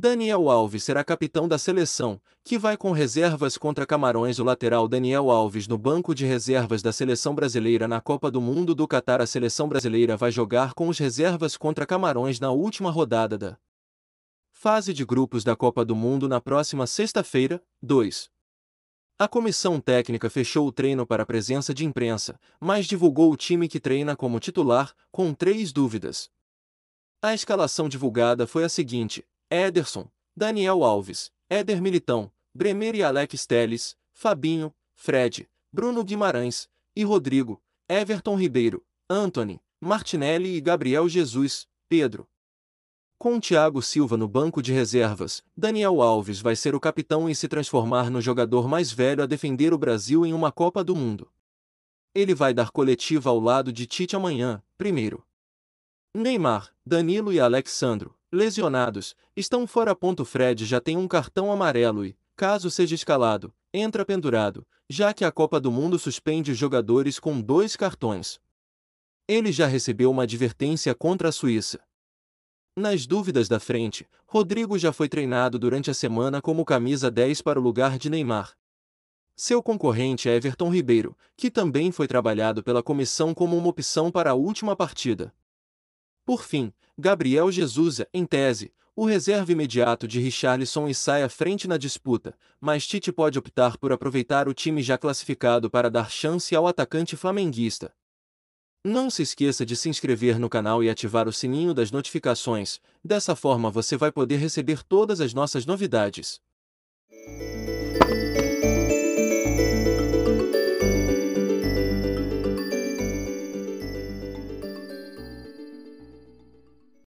Daniel Alves será capitão da seleção, que vai com reservas contra Camarões. O lateral Daniel Alves no banco de reservas da seleção brasileira na Copa do Mundo do Catar. A seleção brasileira vai jogar com os reservas contra Camarões na última rodada da fase de grupos da Copa do Mundo na próxima sexta-feira, 2. A comissão técnica fechou o treino para a presença de imprensa, mas divulgou o time que treina como titular, com três dúvidas. A escalação divulgada foi a seguinte: Ederson, Daniel Alves, Éder Militão, Bremer e Alex Teles, Fabinho, Fred, Bruno Guimarães e Rodrigo, Everton Ribeiro, Anthony, Martinelli e Gabriel Jesus, Pedro. Com Thiago Silva no banco de reservas, Daniel Alves vai ser o capitão e se transformar no jogador mais velho a defender o Brasil em uma Copa do Mundo. Ele vai dar coletiva ao lado de Tite amanhã, primeiro. Neymar, Danilo e Alexandro, lesionados, estão fora. Fred já tem um cartão amarelo e, caso seja escalado, entra pendurado, já que a Copa do Mundo suspende jogadores com dois cartões. Ele já recebeu uma advertência contra a Suíça. Nas dúvidas da frente, Rodrigo já foi treinado durante a semana como camisa 10 para o lugar de Neymar. Seu concorrente é Everton Ribeiro, que também foi trabalhado pela comissão como uma opção para a última partida. Por fim, Gabriel Jesus é, em tese, o reserva imediato de Richarlison e sai à frente na disputa, mas Tite pode optar por aproveitar o time já classificado para dar chance ao atacante flamenguista. Não se esqueça de se inscrever no canal e ativar o sininho das notificações, dessa forma você vai poder receber todas as nossas novidades.